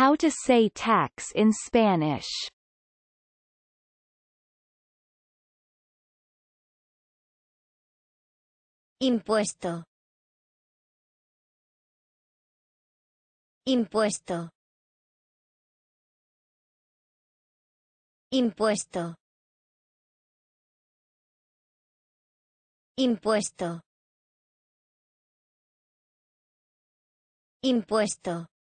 How to say tax in Spanish Impuesto. Impuesto. Impuesto. Impuesto. Impuesto.